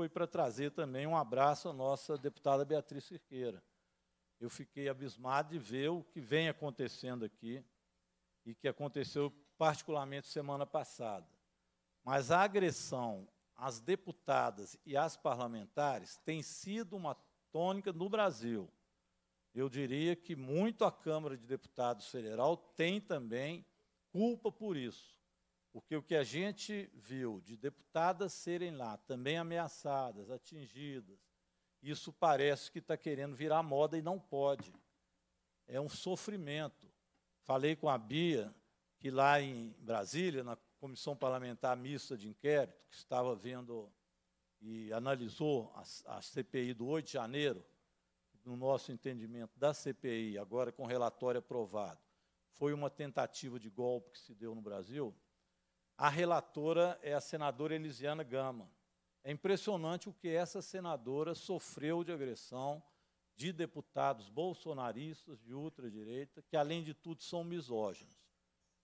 foi para trazer também um abraço à nossa deputada Beatriz Cirqueira. Eu fiquei abismado de ver o que vem acontecendo aqui e que aconteceu particularmente semana passada. Mas a agressão às deputadas e às parlamentares tem sido uma tônica no Brasil. Eu diria que muito a Câmara de Deputados Federal tem também culpa por isso. Porque o que a gente viu de deputadas serem lá também ameaçadas, atingidas, isso parece que está querendo virar moda e não pode. É um sofrimento. Falei com a Bia que lá em Brasília, na comissão parlamentar mista de inquérito, que estava vendo e analisou a, CPI do 8 de janeiro, no nosso entendimento da CPI, agora com relatório aprovado, foi uma tentativa de golpe que se deu no Brasil, a relatora é a senadora Elisiana Gama. É impressionante o que essa senadora sofreu de agressão de deputados bolsonaristas de ultradireita, que, além de tudo, são misóginos.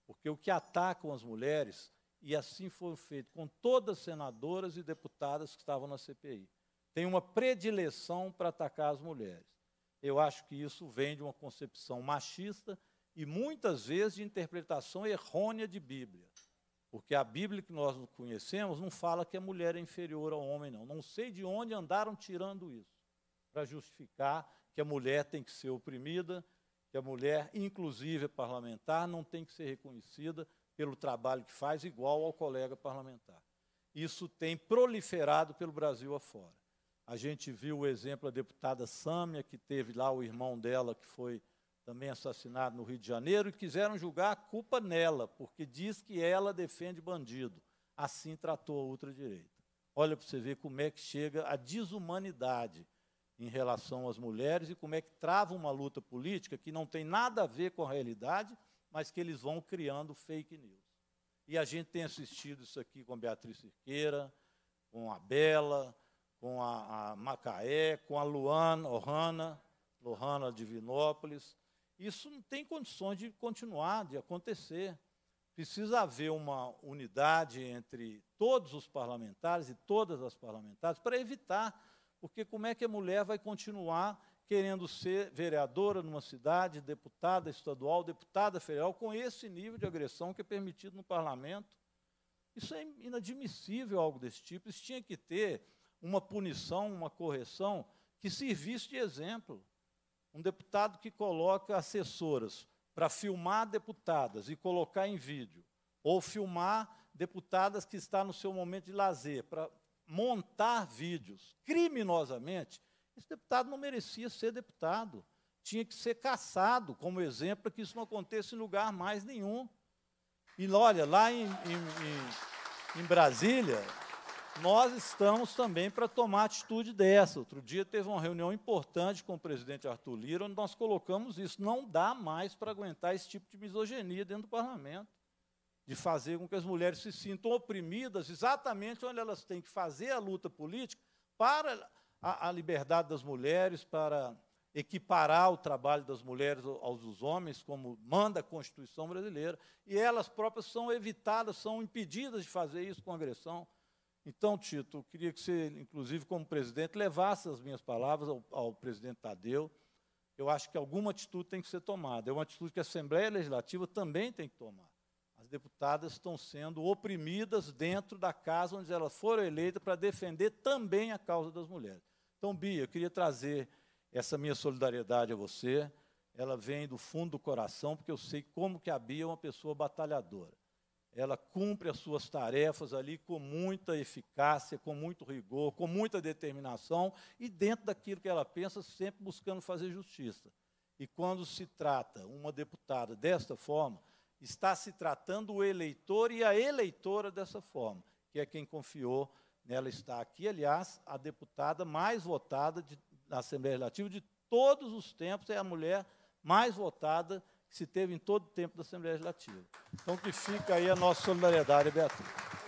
Porque o que atacam as mulheres, e assim foi feito com todas as senadoras e deputadas que estavam na CPI, tem uma predileção para atacar as mulheres. Eu acho que isso vem de uma concepção machista e muitas vezes de interpretação errônea de Bíblia. Porque a Bíblia que nós conhecemos não fala que a mulher é inferior ao homem, não. Não sei de onde andaram tirando isso, para justificar que a mulher tem que ser oprimida, que a mulher, inclusive é parlamentar, não tem que ser reconhecida pelo trabalho que faz, igual ao colega parlamentar. Isso tem proliferado pelo Brasil afora. A gente viu o exemplo da deputada Sâmia, que teve lá o irmão dela, que foi também assassinado no Rio de Janeiro, e quiseram julgar a culpa nela, porque diz que ela defende bandido. Assim tratou a ultradireita. Olha para você ver como é que chega a desumanidade em relação às mulheres e como é que trava uma luta política que não tem nada a ver com a realidade, mas que eles vão criando fake news. E a gente tem assistido isso aqui com a Beatriz Cerqueira, com a Bela, com a, a Macaé, com a Luana, Ohana, Lohana Divinópolis, isso não tem condições de continuar, de acontecer. Precisa haver uma unidade entre todos os parlamentares e todas as parlamentares para evitar, porque como é que a mulher vai continuar querendo ser vereadora numa cidade, deputada estadual, deputada federal, com esse nível de agressão que é permitido no parlamento? Isso é inadmissível algo desse tipo. Isso tinha que ter uma punição, uma correção que servisse de exemplo um deputado que coloca assessoras para filmar deputadas e colocar em vídeo, ou filmar deputadas que está no seu momento de lazer para montar vídeos criminosamente, esse deputado não merecia ser deputado. Tinha que ser caçado como exemplo para que isso não aconteça em lugar mais nenhum. E olha, lá em, em, em, em Brasília, nós estamos também para tomar atitude dessa. Outro dia teve uma reunião importante com o presidente Arthur Lira, onde nós colocamos isso. Não dá mais para aguentar esse tipo de misoginia dentro do parlamento, de fazer com que as mulheres se sintam oprimidas exatamente onde elas têm que fazer a luta política para a, a liberdade das mulheres, para equiparar o trabalho das mulheres aos dos homens, como manda a Constituição brasileira, e elas próprias são evitadas, são impedidas de fazer isso com agressão então, Tito, eu queria que você, inclusive, como presidente, levasse as minhas palavras ao, ao presidente Tadeu. Eu acho que alguma atitude tem que ser tomada. É uma atitude que a Assembleia Legislativa também tem que tomar. As deputadas estão sendo oprimidas dentro da casa onde elas foram eleitas para defender também a causa das mulheres. Então, Bia, eu queria trazer essa minha solidariedade a você. Ela vem do fundo do coração, porque eu sei como que a Bia é uma pessoa batalhadora ela cumpre as suas tarefas ali com muita eficácia, com muito rigor, com muita determinação e dentro daquilo que ela pensa, sempre buscando fazer justiça. E quando se trata uma deputada desta forma, está se tratando o eleitor e a eleitora dessa forma, que é quem confiou nela estar aqui, aliás, a deputada mais votada de, na Assembleia Legislativa de todos os tempos, é a mulher mais votada que se teve em todo o tempo da Assembleia Legislativa. Então, que fica aí a nossa solidariedade, Beatriz.